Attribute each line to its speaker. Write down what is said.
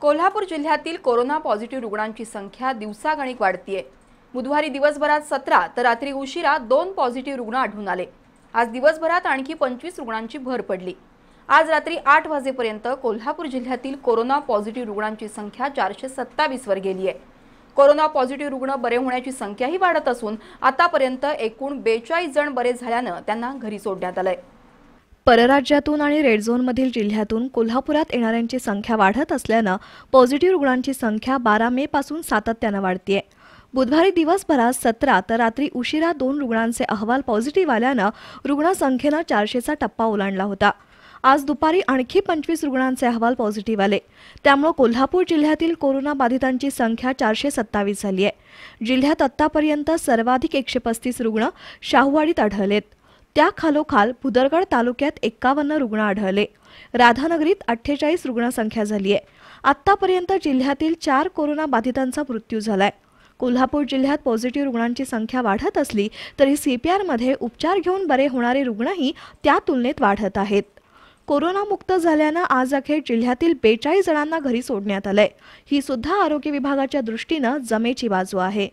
Speaker 1: कोल्हापूर जिल्ह्यातील corona positive रुग्णांची संख्या दिवसागणिक वाढतीये बुधवारी दिवसभरात सतरा तर रात्री उशिरा दोन पॉझिटिव्ह रुग्ण आढळून आले आज दिवसभरात आणखी पंचवीस रुग्णांची भर पडली आज रात्री आठ वाजेपर्यंत कोल्हापूर जिल्ह्यातील कोरोना पॉझिटिव्ह रुग्णांची संख्या चारशे सत्तावीसवर गेली आहे कोरोना पॉझिटिव्ह रुग्ण बरे होण्याची संख्याही वाढत असून आतापर्यंत एकूण बेचाळीस जण बरे झाल्यानं त्यांना घरी सोडण्यात आलं आहे
Speaker 2: परराज्यातून आणि रेड झोनमधील जिल्ह्यातून कोल्हापुरात येणाऱ्यांची संख्या वाढत असल्यानं पॉझिटिव्ह रुग्णांची संख्या बारा मे पासून सातत्यानं वाढतीये बुधवारी दिवसभरात सतरा तर रात्री उशिरा दोन रुग्णांचे अहवाल पॉझिटिव्ह आल्यानं रुग्णसंख्येनं चारशेचा टप्पा ओलांडला होता आज दुपारी आणखी पंचवीस रुग्णांचे अहवाल पॉझिटिव्ह आले त्यामुळे कोल्हापूर जिल्ह्यातील कोरोना बाधितांची संख्या चारशे सत्तावीस झाली आहे जिल्ह्यात आतापर्यंत सर्वाधिक एकशे पस्तीस रुग्ण शाहूवाडीत आढळलेत त्याखालोखाल भुदरगड तालुक्यात एक्कावन्न रुग्ण आढळले राधानगरीत अठ्ठेचाळीस रुग्णसंख्या झाली आहे आतापर्यंत जिल्ह्यातील चार कोरोना बाधितांचा मृत्यू झालाय कोल्हापूर जिल्ह्यात पॉझिटिव्ह रुग्णांची संख्या वाढत असली तरी सीपीआरमध्ये उपचार घेऊन बरे होणारे रुग्णही त्या तुलनेत वाढत आहेत कोरोनामुक्त झाल्यानं आज अखेर जिल्ह्यातील बेचाळीस जणांना घरी सोडण्यात आलंय ही सुद्धा आरोग्य विभागाच्या दृष्टीनं जमेची बाजू आहे